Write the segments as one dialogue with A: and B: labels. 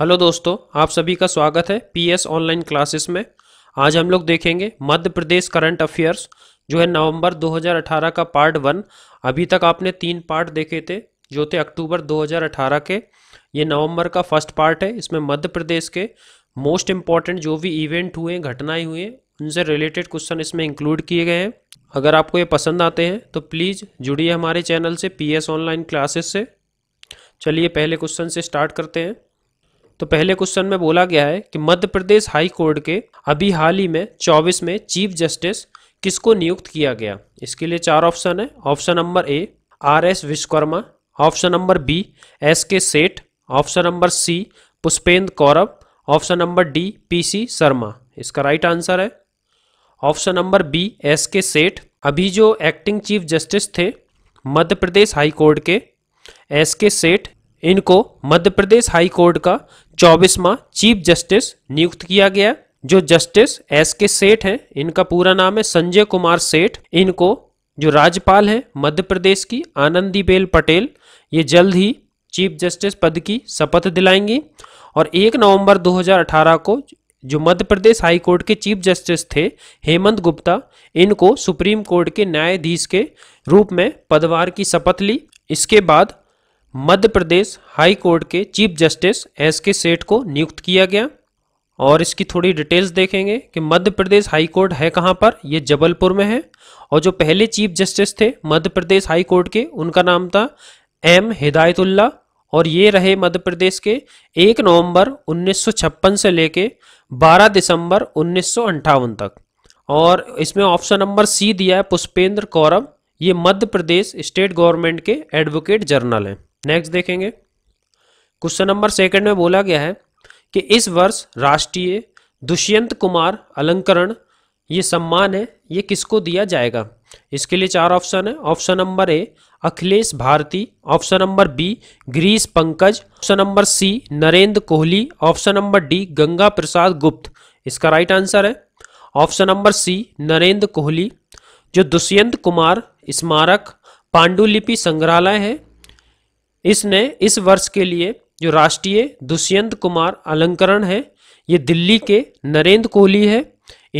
A: hello दोस्तों आप सभी का स्वागत है पीएस ऑनलाइन क्लासेस में आज हम लोग देखेंगे मध्य प्रदेश करंट अफेयर्स जो है नवंबर 2018 का पार्ट वन अभी तक आपने तीन पार्ट देखे थे जो थे अक्टूबर 2018 के ये नवंबर का फर्स्ट पार्ट है इसमें मध्य प्रदेश के मोस्ट इम्पॉर्टेंट जो भी इवेंट हुए घटनाएं हुई हैं उनसे रिलेटेड क्वेश्चन इसमें इंक्लूड किए गए हैं अगर आपको ये पसंद आते हैं तो प्लीज़ जुड़िए हमारे चैनल से पी ऑनलाइन क्लासेस से चलिए पहले क्वेश्चन से स्टार्ट करते हैं तो पहले क्वेश्चन में बोला गया है कि मध्य प्रदेश हाई कोर्ट के अभी हाल ही में 24 में चीफ जस्टिस किसको नियुक्त किया गया इसके लिए चार ऑप्शन है option number A R S Vishwakarma option number B S K Seth option number C Pushpendra Kaurav option number D P C Sharma इसका राइट आंसर है option number B S K Seth अभी जो एक्टिंग चीफ जस्टिस थे मध्य प्रदेश हाई कोर्ट के S K Seth इनको मध्य Pradesh high court का चौबीसवा chief justice नियुक्त किया गया जो जस्टिस एस के सेठ हैं इनका पूरा नाम है संजय कुमार सेठ इनको जो राज्यपाल हैं मध्य प्रदेश की बेल पटेल ये जल्द ही चीफ जस्टिस पद की शपथ दिलाएंगी और 1 नवंबर 2018 को जो मध्य प्रदेश हाई कोर्ट के चीफ जस्टिस थे हेमंत गुप्ता इनको सुप्रीम कोर्ट के न्यायाधीश के रूप में पदभार की शपथ ली इसके बाद मध्य प्रदेश हाई कोर्ट के chief justice S K Seth को नियुक्त किया गया और इसकी थोड़ी डिटेल्स देखेंगे कि मध्य प्रदेश हाई कोर्ट है कहाँ पर ये जबलपुर में है और जो पहले चीफ जस्टिस थे मध्य प्रदेश हाई कोर्ट के उनका नाम था एम हिदायतुल्ला और ये रहे मध्य प्रदेश के 1 नवंबर 1956 से लेके 12 दिसंबर उन्नीस तक और इसमें ऑप्शन नंबर सी दिया है पुष्पेंद्र कौरव ये मध्य प्रदेश स्टेट गवर्नमेंट के एडवोकेट जनरल हैं नेक्स्ट देखेंगे क्वेश्चन नंबर सेकंड में बोला गया है कि इस वर्ष राष्ट्रीय दुष्यंत कुमार अलंकरण ये सम्मान है ये किसको दिया जाएगा इसके लिए चार ऑप्शन है option number A Akhilesh Bharti option number B Girish Pankaj option number C Narendra Kohli option number D Ganga Prasad Gupt इसका राइट आंसर है option number C Narendra Kohli जो दुष्यंत कुमार स्मारक पांडुलिपि संग्रहालय है इसने इस वर्ष के लिए जो राष्ट्रीय दुष्यंत कुमार अलंकरण है ये दिल्ली के नरेंद्र कोहली है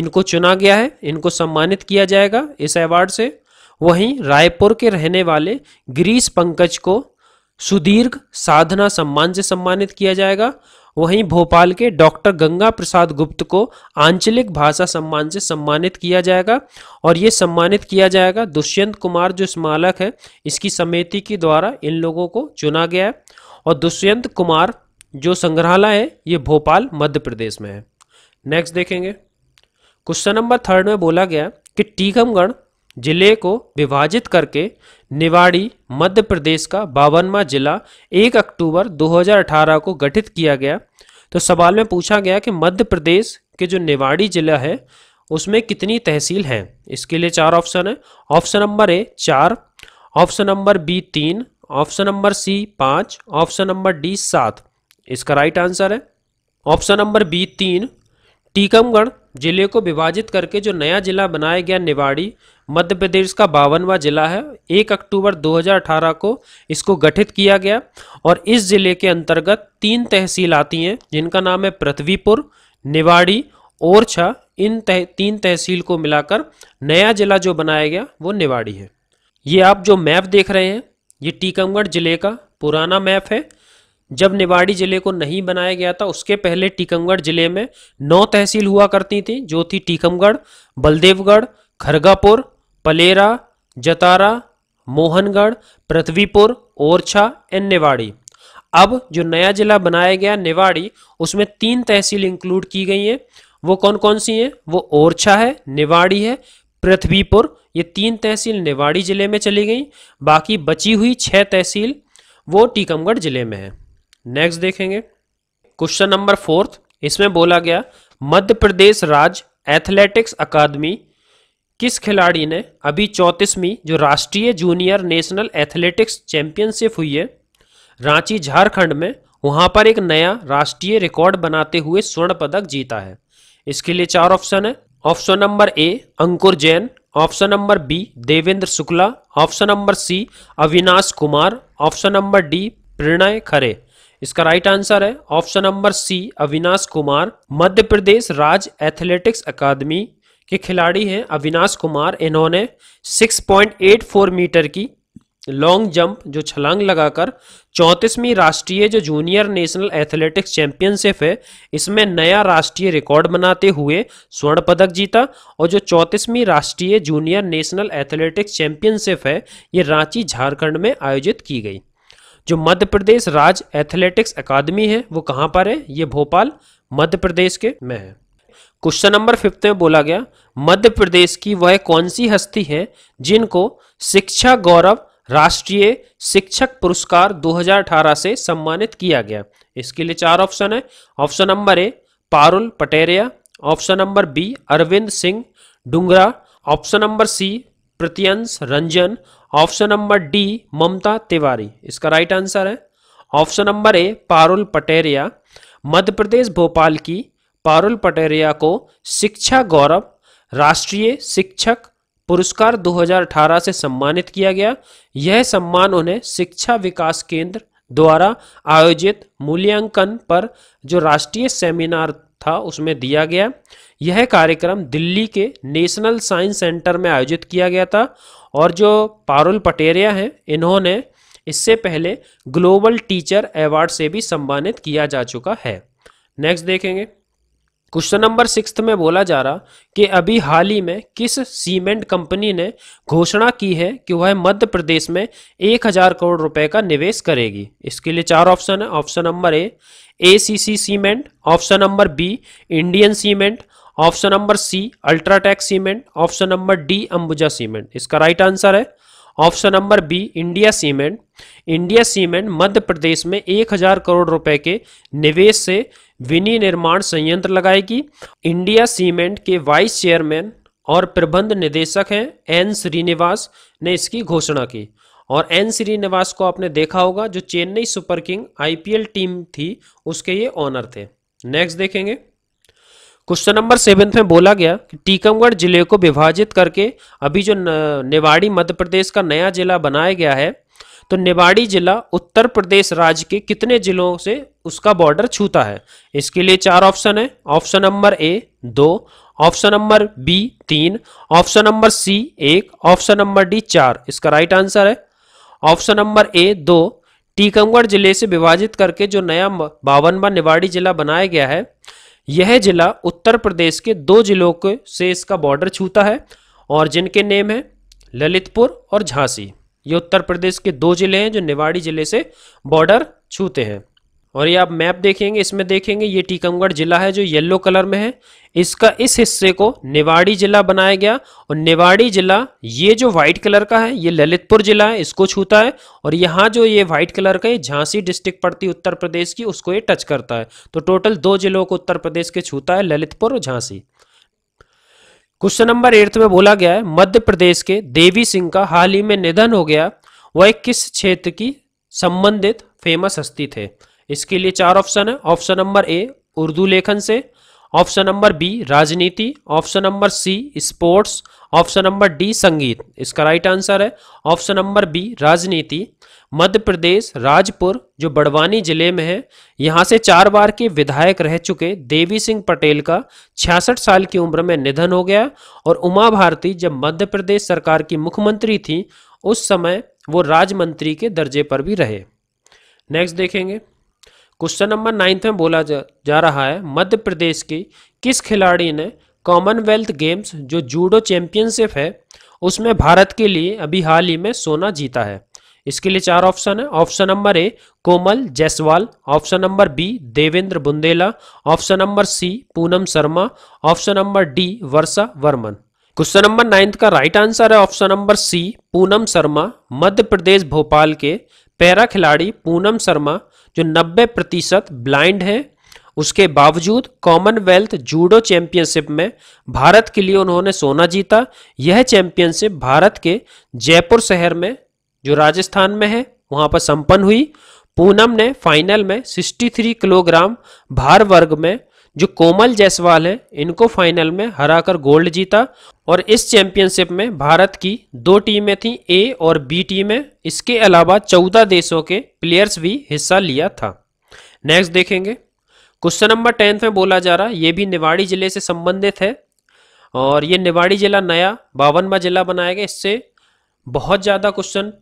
A: इनको चुना गया है इनको सम्मानित किया जाएगा इस अवार्ड से वहीं रायपुर के रहने वाले गिरीश पंकज को सुदीर्घ साधना सम्मान से सम्मानित किया जाएगा वहीं भोपाल के डॉक्टर गंगा प्रसाद गुप्त को आंचलिक भाषा सम्मान से सम्मानित किया जाएगा और ये सम्मानित किया जाएगा दुष्यंत कुमार जो स्मारक है इसकी समिति के द्वारा इन लोगों को चुना गया है और दुष्यंत कुमार जो संग्रहालय है ये भोपाल मध्य प्रदेश में है नेक्स्ट देखेंगे क्वेश्चन नंबर थर्ड में बोला गया कि टीकमगढ़ जिले को विभाजित करके निवाड़ी मध्य प्रदेश का बावनवा जिला 1 अक्टूबर 2018 को गठित किया गया तो सवाल में पूछा गया कि मध्य प्रदेश के जो निवाड़ी जिला है उसमें कितनी तहसील है इसके लिए चार ऑप्शन है ऑप्शन नंबर ए चार ऑप्शन नंबर बी तीन ऑप्शन नंबर सी पाँच ऑप्शन नंबर डी सात इसका राइट आंसर है ऑप्शन नंबर बी तीन टीकमगढ़ जिले को विभाजित करके जो नया जिला बनाया गया निवाड़ी मध्य प्रदेश का बावनवा जिला है एक अक्टूबर 2018 को इसको गठित किया गया और इस जिले के अंतर्गत तीन तहसील आती हैं जिनका नाम है पृथ्वीपुर निवाड़ी ओरछा इन तह, तीन तहसील को मिलाकर नया जिला जो बनाया गया वो निवाड़ी है ये आप जो मैप देख रहे हैं ये टीकमगढ़ जिले का पुराना मैप है जब निवाड़ी जिले को नहीं बनाया गया था उसके पहले टीकमगढ़ जिले में नौ तहसील हुआ करती थी जो थी टीकमगढ़ बलदेवगढ़ खरगापुर पलेरा जतारा मोहनगढ़ पृथ्वीपुर ओरछा एंड निवाड़ी अब जो नया जिला बनाया गया निवाड़ी उसमें तीन तहसील इंक्लूड की गई हैं वो कौन कौन सी हैं वो ओरछा है निवाड़ी है पृथ्वीपुर ये तीन तहसील निवाड़ी जिले में चली गई बाकी बची हुई छह तहसील वो टीकमगढ़ जिले में है नेक्स्ट देखेंगे क्वेश्चन नंबर फोर्थ इसमें बोला गया मध्य प्रदेश राज्य एथलेटिक्स अकादमी किस खिलाड़ी ने अभी चौंतीसवीं जो राष्ट्रीय जूनियर नेशनल एथलेटिक्स चैंपियनशिप हुई है रांची झारखंड में वहां पर एक नया राष्ट्रीय रिकॉर्ड बनाते हुए स्वर्ण पदक जीता है इसके लिए चार ऑप्शन है option number A Ankur Jain option number B Devendra Shukla option number C Avinash Kumar option number D Pranay Khare इसका राइट आंसर है option number C Avinash Kumar Madhya Pradesh राज्य एथलेटिक्स अकादमी के खिलाड़ी हैं अविनाश कुमार इन्होंने 6.84 मीटर की लॉन्ग जंप जो छलांग लगाकर चौंतीसवीं राष्ट्रीय जो जूनियर नेशनल एथलेटिक्स चैंपियनशिप है इसमें नया राष्ट्रीय रिकॉर्ड बनाते हुए स्वर्ण पदक जीता और जो चौंतीसवीं राष्ट्रीय जूनियर नेशनल एथलेटिक्स चैंपियनशिप है ये रांची झारखंड में आयोजित की गई जो मध्य प्रदेश राज्य एथलेटिक्स अकादमी है वो कहाँ पर है ये भोपाल मध्य प्रदेश के में है क्वेश्चन नंबर फिफ्थ में बोला गया मध्य प्रदेश की वह कौन सी हस्ती है जिनको शिक्षा गौरव राष्ट्रीय शिक्षक पुरस्कार 2018 से सम्मानित किया गया इसके लिए चार ऑप्शन है option number A Parul Pateriya option number B Arvind Singh Dungra option number C Pratyansh Ranjan option number D Mamta Tiwari इसका राइट आंसर है option number A Parul Pateriya Madhya Pradesh Bhopal की पारुल पटेरिया को शिक्षा गौरव राष्ट्रीय शिक्षक पुरस्कार 2018 से सम्मानित किया गया यह सम्मान उन्हें शिक्षा विकास केंद्र द्वारा आयोजित मूल्यांकन पर जो राष्ट्रीय सेमिनार था उसमें दिया गया यह कार्यक्रम दिल्ली के नेशनल साइंस सेंटर में आयोजित किया गया था और जो पारुल पटेरिया हैं इन्होंने इससे पहले ग्लोबल टीचर अवार्ड से भी सम्मानित किया जा चुका है नेक्स्ट देखेंगे क्वेश्चन नंबर सिक्स में बोला जा रहा कि अभी हाल ही में किस सीमेंट कंपनी ने घोषणा की है कि वह मध्य प्रदेश में एक हजार करोड़ रुपए का निवेश करेगी इसके लिए चार ऑप्शन है option number A ACC cement option number B Indian cement option number C UltraTech cement option number D Ambuja cement इसका राइट आंसर है option number B India cement India cement Madhya Pradesh में एक हजार करोड़ रुपए के निवेश से विनिर्माण संयंत्र लगाएगी इंडिया सीमेंट के वाइस चेयरमैन और प्रबंध निदेशक हैं एन श्रीनिवास ने इसकी घोषणा की और एन श्रीनिवास को आपने देखा होगा जो Chennai super king IPL team थी उसके ये ऑनर थे नेक्स्ट देखेंगे क्वेश्चन नंबर सेवेंथ में बोला गया कि टीकमगढ़ जिले को विभाजित करके अभी जो निवाड़ी मध्य प्रदेश का नया जिला बनाया गया है तो निवाड़ी जिला उत्तर प्रदेश राज्य के कितने जिलों से उसका बॉर्डर छूता है इसके लिए चार ऑप्शन है ऑप्शन नंबर ए दो ऑप्शन नंबर बी तीन ऑप्शन नंबर सी एक ऑप्शन नंबर डी चार इसका राइट आंसर है ऑप्शन नंबर ए दो टीकमगढ़ जिले से विभाजित करके जो नया बावनवा निवाड़ी जिला बनाया गया है यह जिला उत्तर प्रदेश के दो जिलों के से इसका बॉर्डर छूता है और जिनके नेम है ललितपुर और झांसी ये उत्तर प्रदेश के दो जिले हैं जो निवाड़ी जिले से बॉर्डर छूते हैं और ये आप मैप देखेंगे इसमें देखेंगे ये टीकमगढ़ जिला है जो येलो कलर में है इसका इस हिस्से को निवाड़ी जिला बनाया गया और निवाड़ी जिला ये जो व्हाइट कलर का है ये ललितपुर जिला है इसको छूता है और यहाँ जो ये व्हाइट कलर का ये झांसी डिस्ट्रिक्ट पड़ती उत्तर प्रदेश की उसको ये टच करता है तो टोटल दो जिलों को उत्तर प्रदेश के छूता है ललितपुर और झांसी क्वेश्चन नंबर एट्थ में बोला गया है मध्य प्रदेश के देवी सिंह का हाल ही में निधन हो गया वह किस क्षेत्र की संबंधित फेमस हस्ती थे इसके लिए चार ऑप्शन है ऑप्शन नंबर ए उर्दू लेखन से ऑप्शन नंबर बी राजनीति option number C sports option number D संगीत इसका राइट आंसर है ऑप्शन नंबर बी राजनीति मध्य प्रदेश राजपुर जो बड़वानी जिले में है यहाँ से चार बार के विधायक रह चुके देवी सिंह पटेल का छियासठ साल की उम्र में निधन हो गया और उमा भारती जब मध्य प्रदेश सरकार की मुख्यमंत्री थी उस समय वो राज्य मंत्री के दर्जे पर भी रहे नेक्स्ट देखेंगे क्वेश्चन नंबर नाइन्थ में बोला जा, जा रहा है मध्य प्रदेश की किस खिलाड़ी ने कॉमनवेल्थ गेम्स जो जूडो चैंपियनशिप है उसमें भारत के लिए अभी हाल ही में सोना जीता है इसके लिए चार ऑप्शन है option number A Komal Jaiswal option number B Devendra Bundela option number C Poonam Sharma option number D Varsha Varman question number ninth का राइट आंसर है option number C Poonam Sharma Madhya Pradesh Bhopal के पैरा खिलाड़ी पूनम शर्मा जो 90 प्रतिशत ब्लाइंड हैं उसके बावजूद कॉमनवेल्थ जूडो चैंपियनशिप में भारत के लिए उन्होंने सोना जीता यह चैंपियनशिप भारत के जयपुर शहर में जो राजस्थान में है वहां पर संपन्न हुई पूनम ने फाइनल में 63 किलोग्राम भार वर्ग में जो कोमल जायसवाल हैं इनको फाइनल में हराकर गोल्ड जीता और इस चैंपियनशिप में भारत की दो टीमें थीं ए और बी टीमें इसके अलावा चौदह देशों के प्लेयर्स भी हिस्सा लिया था नेक्स्ट देखेंगे क्वेश्चन नंबर टेंथ में बोला जा रहा ये भी निवाड़ी जिले से संबंधित है और ये निवाड़ी जिला नया बावनवा जिला बनाया गया इससे बहुत ज़्यादा क्वेश्चन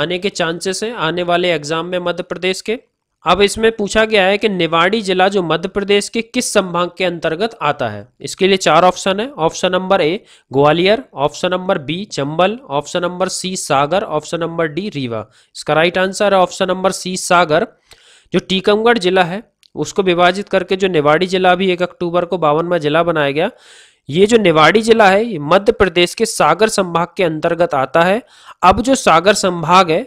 A: आने के चांसेस हैं आने वाले एग्जाम में मध्य प्रदेश के अब इसमें पूछा गया है कि निवाड़ी जिला जो मध्य प्रदेश के किस संभाग के अंतर्गत आता है इसके लिए चार ऑप्शन है option number A Gwalior option number B Chambal option number C Sagar option number D Rewa इसका राइट आंसर है ऑप्शन नंबर सी सागर जो टीकमगढ़ जिला है उसको विभाजित करके जो निवाड़ी जिला भी एक अक्टूबर को बावनवा जिला बनाया गया ये जो निवाड़ी जिला है ये मध्य प्रदेश के सागर संभाग के अंतर्गत आता है अब जो सागर संभाग है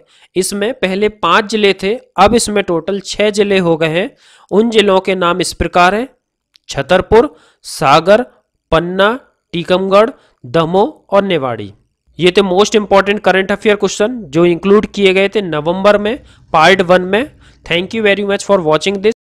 A: इसमें पहले पांच जिले थे अब इसमें टोटल छह जिले हो गए हैं उन जिलों के नाम इस प्रकार हैं छतरपुर सागर पन्ना टीकमगढ़ दमोह और निवाड़ी ये थे most important current affair question जो इंक्लूड किए गए थे नवंबर में पार्ट वन में thank you very much for watching this